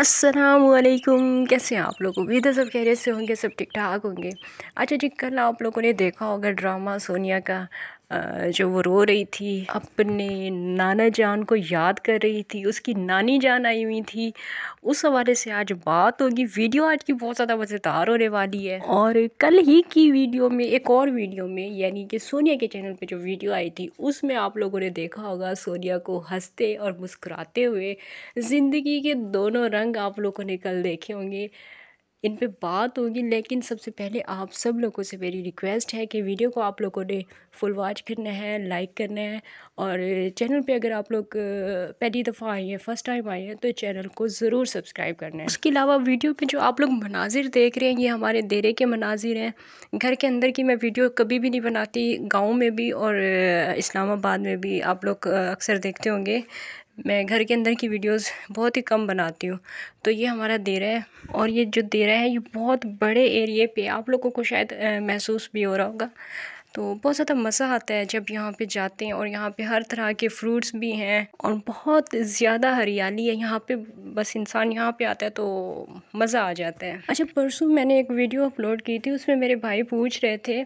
असलकुम कैसे हैं आप लोग उम्मीद है सब खैरियत से होंगे सब ठीक ठाक होंगे अच्छा जी कल आप लोगों ने देखा होगा ड्रामा सोनिया का जो वो रो रही थी अपने नाना जान को याद कर रही थी उसकी नानी जान आई हुई थी उस हवाले से आज बात होगी वीडियो आज की बहुत ज़्यादा मज़ेदार होने वाली है और कल ही की वीडियो में एक और वीडियो में यानी कि सोनिया के चैनल पे जो वीडियो आई थी उसमें आप लोगों ने देखा होगा सोनिया को हंसते और मुस्कुराते हुए ज़िंदगी के दोनों रंग आप लोगों ने कल देखे होंगे इन पे बात होगी लेकिन सबसे पहले आप सब लोगों से मेरी रिक्वेस्ट है कि वीडियो को आप लोगों ने फुल वॉच करना है लाइक करना है और चैनल पे अगर आप लोग पहली दफ़ा आए हैं फ़र्स्ट टाइम आए हैं तो चैनल को ज़रूर सब्सक्राइब करना है उसके अलावा वीडियो पे जो आप लोग मनाजिर देख रहे हैं ये हमारे देरे के मनाजिर हैं घर के अंदर की मैं वीडियो कभी भी नहीं बनाती गाँव में भी और इस्लामाबाद में भी आप लोग अक्सर देखते होंगे मैं घर के अंदर की वीडियोस बहुत ही कम बनाती हूँ तो ये हमारा देरा है और ये जो देरा है ये बहुत बड़े एरिए पे आप लोगों को शायद महसूस भी हो रहा होगा तो बहुत ज़्यादा मज़ा आता है जब यहाँ पे जाते हैं और यहाँ पे हर तरह के फ्रूट्स भी हैं और बहुत ज़्यादा हरियाली है यहाँ पे बस इंसान यहाँ पे आता है तो मज़ा आ जाता है अच्छा परसों मैंने एक वीडियो अपलोड की थी उसमें मेरे भाई पूछ रहे थे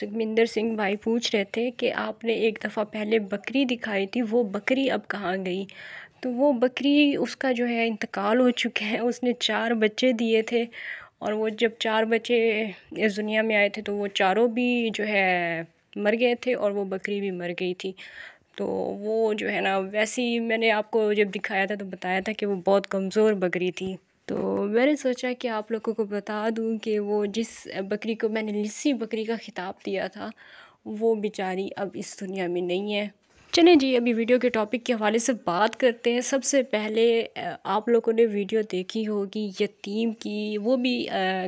सुखमिंदर सिंह भाई पूछ रहे थे कि आपने एक दफ़ा पहले बकरी दिखाई थी वो बकरी अब कहाँ गई तो वो बकरी उसका जो है इंतकाल हो चुका है उसने चार बच्चे दिए थे और वो जब चार बच्चे इस दुनिया में आए थे तो वो चारों भी जो है मर गए थे और वो बकरी भी मर गई थी तो वो जो है ना वैसे ही मैंने आपको जब दिखाया था तो बताया था कि वो बहुत कमज़ोर बकरी थी तो मैंने सोचा कि आप लोगों को बता दूं कि वो जिस बकरी को मैंने लिस्सी बकरी का खिताब दिया था वो बेचारी अब इस दुनिया में नहीं है चले जी अभी वीडियो के टॉपिक के हवाले से बात करते हैं सबसे पहले आप लोगों ने वीडियो देखी होगी यतीम की वो भी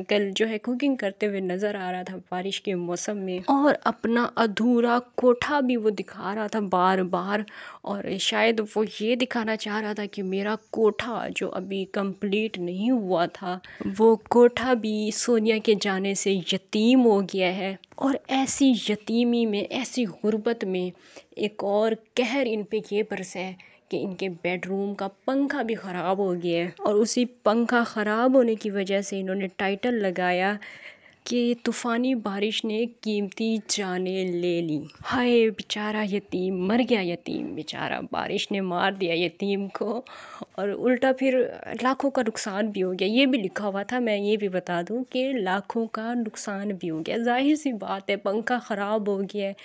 कल जो है कुकिंग करते हुए नज़र आ रहा था बारिश के मौसम में और अपना अधूरा कोठा भी वो दिखा रहा था बार बार और शायद वो ये दिखाना चाह रहा था कि मेरा कोठा जो अभी कंप्लीट नहीं हुआ था वो कोठा भी सोनिया के जाने से यतीम हो गया है और ऐसी यतीमी में ऐसी ग़ुरबत में एक और कहर इन पे ये बरसा है कि इनके बेडरूम का पंखा भी ख़राब हो गया है और उसी पंखा ख़राब होने की वजह से इन्होंने टाइटल लगाया कि तूफ़ानी बारिश ने कीमती जाने ले ली हाय बेचारा यतीम मर गया यतीम बेचारा बारिश ने मार दिया यतीम को और उल्टा फिर लाखों का नुकसान भी हो गया ये भी लिखा हुआ था मैं ये भी बता दूं कि लाखों का नुकसान भी हो गया जाहिर सी बात है पंखा ख़राब हो गया है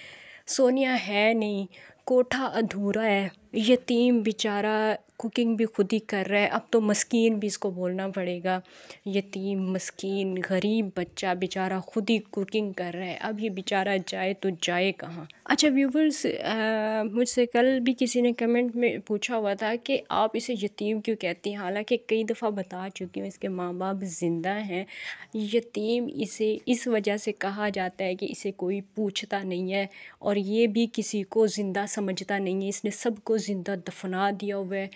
सोनिया है नहीं कोठा अधूरा है यतीम बेचारा कुकिंग भी खुद ही कर रहा है अब तो मस्कीन भी इसको बोलना पड़ेगा यतीम मस्कीन गरीब बच्चा बेचारा खुद ही कुकिंग कर रहा है अब ये बेचारा जाए तो जाए कहाँ अच्छा व्यूवर्स मुझसे कल भी किसी ने कमेंट में पूछा हुआ था कि आप इसे यतीम क्यों कहती हैं हालांकि कई दफ़ा बता चुकी हूँ इसके माँ बाप ज़िंदा हैं यतीम इसे इस वजह से कहा जाता है कि इसे कोई पूछता नहीं है और ये भी किसी को ज़िंदा समझता नहीं है इसने सबको ज़िंदा दफना दिया हुआ है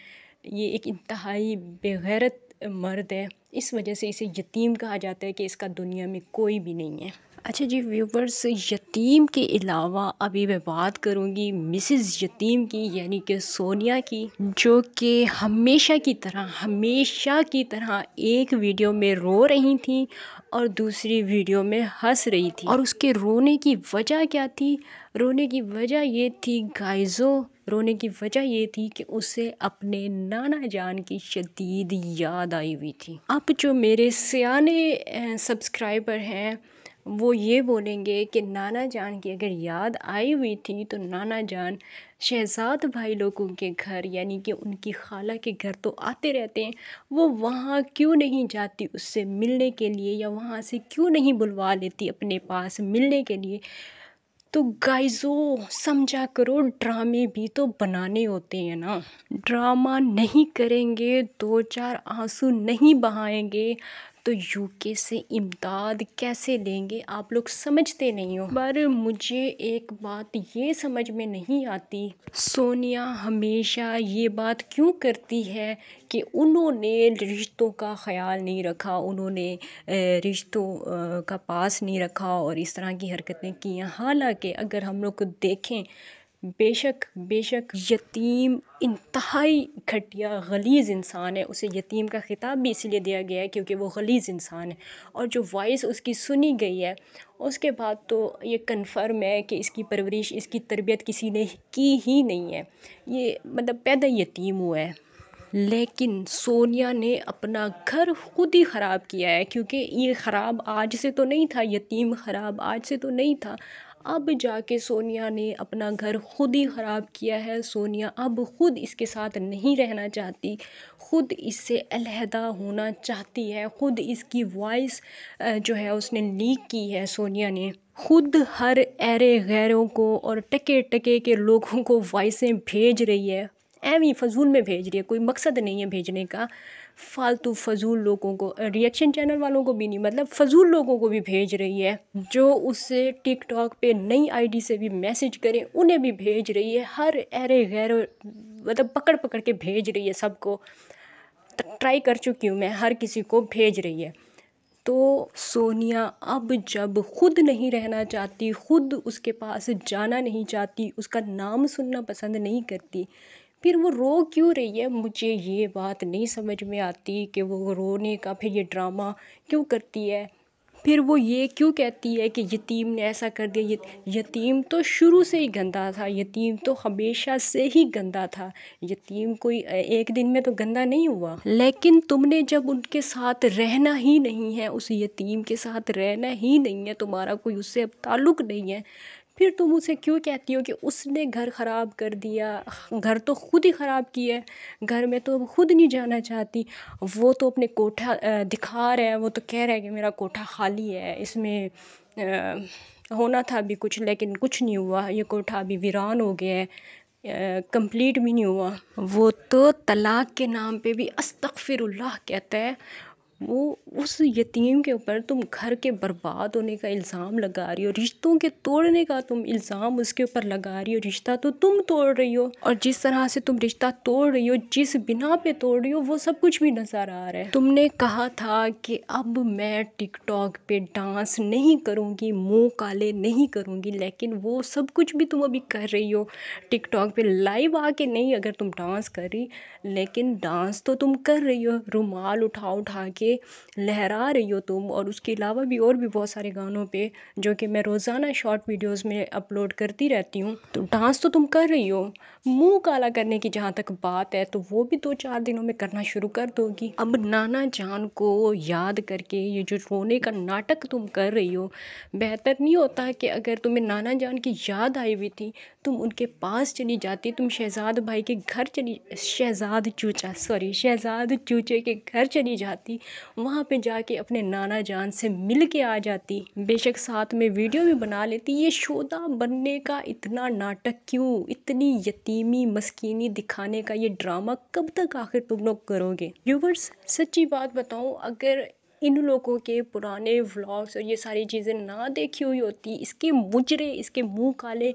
ये एक इंतहाई बेगैरत मर्द है इस वजह से इसे यतीम कहा जाता है कि इसका दुनिया में कोई भी नहीं है अच्छा जी व्यूवर्स यतीम के अलावा अभी मैं बात करूँगी मिसिज़ यतीम की यानी कि सोनिया की जो कि हमेशा की तरह हमेशा की तरह एक वीडियो में रो रही थी और दूसरी वीडियो में हंस रही थी और उसके रोने की वजह क्या थी रोने की वजह ये थी गाइजो रोने की वजह ये थी कि उसे अपने नाना जान की शदीद याद आई हुई थी अब जो मेरे सियाने सब्सक्राइबर हैं वो ये बोलेंगे कि नाना जान की अगर याद आई हुई थी तो नाना जान शहजाद भाई लोगों के घर यानी कि उनकी खाला के घर तो आते रहते हैं वो वहाँ क्यों नहीं जाती उससे मिलने के लिए या वहाँ से क्यों नहीं बुलवा लेती अपने पास मिलने के लिए तो गाइजो समझा करो ड्रामे भी तो बनाने होते हैं ना ड्रामा नहीं करेंगे दो चार आंसू नहीं बहाएंगे तो यूके से इमदाद कैसे लेंगे आप लोग समझते नहीं हो पर मुझे एक बात ये समझ में नहीं आती सोनिया हमेशा ये बात क्यों करती है कि उन्होंने रिश्तों का ख्याल नहीं रखा उन्होंने रिश्तों का पास नहीं रखा और इस तरह की हरकतें की हालांकि अगर हम लोग देखें बेशक बेशक यतीम इंतहाई घटिया गलीज़ इंसान है उसे यतीम का ख़िताब भी इसलिए दिया गया है क्योंकि वो गलीज़ इंसान है और जो वॉइस उसकी सुनी गई है उसके बाद तो ये कन्फर्म है कि इसकी परवरिश इसकी तरबियत किसी ने की ही नहीं है ये मतलब पैदा यतीम हुआ है लेकिन सोनिया ने अपना घर खुद ही ख़राब किया है क्योंकि ये ख़राब आज से तो नहीं था यतीम ख़राब आज से तो नहीं था अब जाके सोनिया ने अपना घर ख़ुद ही ख़राब किया है सोनिया अब ख़ुद इसके साथ नहीं रहना चाहती ख़ुद इससे अलहदा होना चाहती है ख़ुद इसकी वॉइस जो है उसने लीक की है सोनिया ने खुद हर ऐरे गैरों को और टके टके के लोगों को वॉइसें भेज रही है एवं फजूल में भेज रही है कोई मकसद नहीं है भेजने का फालतू फजूल लोगों को रिएक्शन चैनल वालों को भी नहीं मतलब फजूल लोगों को भी भेज रही है जो उससे टिकटॉक पे नई आईडी से भी मैसेज करें उन्हें भी भेज रही है हर अरे गैर मतलब पकड़ पकड़ के भेज रही है सबको ट्राई कर चुकी हूँ मैं हर किसी को भेज रही है तो सोनिया अब जब खुद नहीं रहना चाहती खुद उसके पास जाना नहीं चाहती उसका नाम सुनना पसंद नहीं करती फिर वो रो क्यों रही है मुझे ये बात नहीं समझ में आती कि वो रोने का फिर ये ड्रामा क्यों करती है फिर वो ये क्यों कहती है कि यतीम ने ऐसा कर दिया यतीम तो शुरू से ही गंदा था यतीम तो हमेशा से ही गंदा था यतीम कोई एक दिन में तो गंदा नहीं हुआ लेकिन तुमने जब उनके साथ रहना ही नहीं है उस यतीम के साथ रहना ही नहीं है तुम्हारा कोई उससे अब ताल्लुक़ नहीं है फिर तुम उसे क्यों कहती हो कि उसने घर ख़राब कर दिया घर तो ख़ुद ही ख़राब किया है घर में तो ख़ुद नहीं जाना चाहती वो तो अपने कोठा दिखा रहा है वो तो कह रहा है कि मेरा कोठा खाली है इसमें होना था अभी कुछ लेकिन कुछ नहीं हुआ ये कोठा अभी वीरान हो गया है कंप्लीट भी नहीं हुआ वो तो तलाक के नाम पे भी अस्तफ़िरल्ला कहता है वो उस यतीम के ऊपर तुम घर के बर्बाद होने का इल्ज़ाम लगा रही हो रिश्तों के तोड़ने का तुम इल्ज़ाम उसके ऊपर लगा रही हो रिश्ता तो तुम तोड़ रही हो और जिस तरह से तुम रिश्ता तोड़ रही हो जिस बिना पे तोड़ रही हो वो सब कुछ भी नज़र आ रहा है तुमने कहा था कि अब मैं टिकटॉक पे डांस नहीं करूँगी मुँह काले नहीं करूँगी लेकिन वो सब कुछ भी तुम अभी कर रही हो टिकटॉक पर लाइव आके नहीं अगर तुम डांस कर रही लेकिन डांस तो तुम कर रही हो रुमाल उठा उठा के के लहरा रही हो तुम और उसके अलावा भी और भी बहुत सारे गानों पे जो कि मैं रोज़ाना शॉर्ट वीडियोस में अपलोड करती रहती हूँ तो डांस तो तुम कर रही हो मुंह काला करने की जहाँ तक बात है तो वो भी दो चार दिनों में करना शुरू कर दोगी अब नाना जान को याद करके ये जो रोने का नाटक तुम कर रही हो बेहतर नहीं होता कि अगर तुम्हें नाना जान की याद आई हुई थी तुम उनके पास चली जाती तुम शहजाद भाई के घर चली शहजाद चूचा सॉरी शहजाद चूचे के घर चली जाती वहाँ पे जाके अपने नाना जान से मिल के आ जाती बेशक साथ में वीडियो भी बना लेती ये शोदा बनने का इतना नाटक क्यों इतनी यतीमी मस्कीनी दिखाने का ये ड्रामा कब तक आखिर तुम लोग करोगे व्यूवर्स सच्ची बात बताऊँ अगर इन लोगों के पुराने व्लॉग्स और ये सारी चीज़ें ना देखी हुई होती इसके मुजरे इसके मुंह काले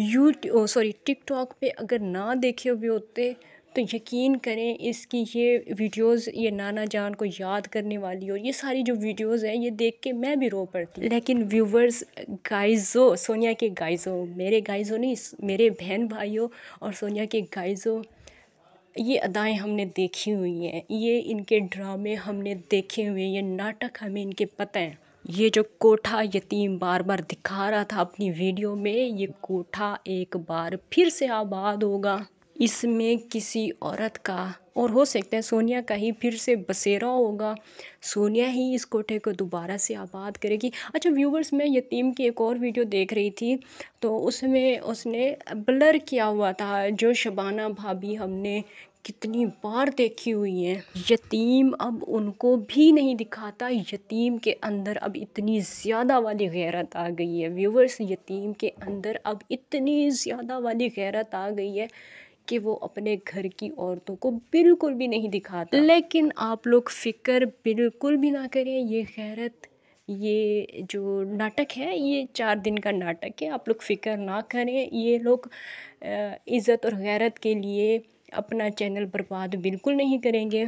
यूट्यू सॉरी टिकटॉक पे अगर ना देखे हुए होते तो यकीन करें इसकी ये वीडियोस ये नाना जान को याद करने वाली और ये सारी जो वीडियोस हैं ये देख के मैं भी रो पड़ती लेकिन व्यूवर्स गाइजो सोनिया के गाइजो मेरे गाइजो नहीं मेरे बहन भाइयों और सोनिया के गाइजो ये अदाएं हमने देखी हुई हैं ये इनके ड्रामे हमने देखे हुए हैं ये नाटक हमें इनके पता हैं ये जो कोठा यतीम बार बार दिखा रहा था अपनी वीडियो में ये कोठा एक बार फिर से आबाद होगा इसमें किसी औरत का और हो सकता है सोनिया का ही फिर से बसेरा होगा सोनिया ही इस कोठे को दोबारा से आबाद करेगी अच्छा व्यूवर्स मैं यतीम की एक और वीडियो देख रही थी तो उसमें उसने ब्लर किया हुआ था जो शबाना भाभी हमने कितनी बार देखी हुई हैं यतीम अब उनको भी नहीं दिखाता यतीम के अंदर अब इतनी ज़्यादा वाली गैरत आ गई है व्यूवर्स यतीम के अंदर अब इतनी ज़्यादा वाली गैरत आ गई है कि वो अपने घर की औरतों को बिल्कुल भी नहीं दिखाता लेकिन आप लोग फ़िक्र बिल्कुल भी ना करें ये गैरत ये जो नाटक है ये चार दिन का नाटक है आप लोग फ़िक्र ना करें ये लोग इज़्ज़त और गैरत के लिए अपना चैनल बर्बाद बिल्कुल नहीं करेंगे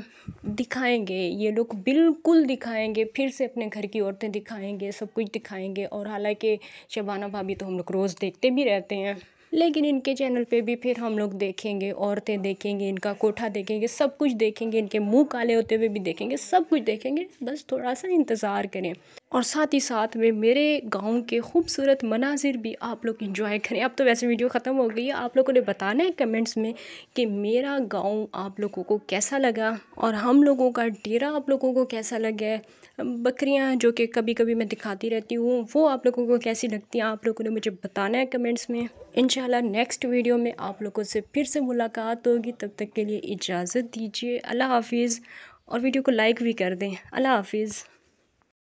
दिखाएंगे ये लोग बिल्कुल दिखाएंगे फिर से अपने घर की औरतें दिखाएंगे सब कुछ दिखाएंगे और हालांकि शबाना भाभी तो हम लोग रोज़ देखते भी रहते हैं लेकिन इनके चैनल पे भी फिर हम लोग देखेंगे औरतें देखेंगे इनका कोठा देखेंगे सब कुछ देखेंगे इनके मुंह काले होते हुए भी देखेंगे सब कुछ देखेंगे बस थोड़ा सा इंतज़ार करें और साथ ही साथ में मेरे गांव के खूबसूरत मनाजिर भी आप लोग इंजॉय करें अब तो वैसे वीडियो ख़त्म हो गई है आप लोगों ने बताना है कमेंट्स में कि मेरा गांव आप लोगों को कैसा लगा और हम लोगों का डेरा आप लोगों को कैसा लगा है बकरियां जो कि कभी कभी मैं दिखाती रहती हूँ वो आप लोगों को कैसी लगती हैं आप लोगों ने मुझे बताना है कमेंट्स में इंशाल्लाह नेक्स्ट वीडियो में आप लोगों से फिर से मुलाकात होगी तब तक के लिए इजाज़त दीजिए अल्लाह हाफिज़ और वीडियो को लाइक भी कर दें अल्लाह हाफिज़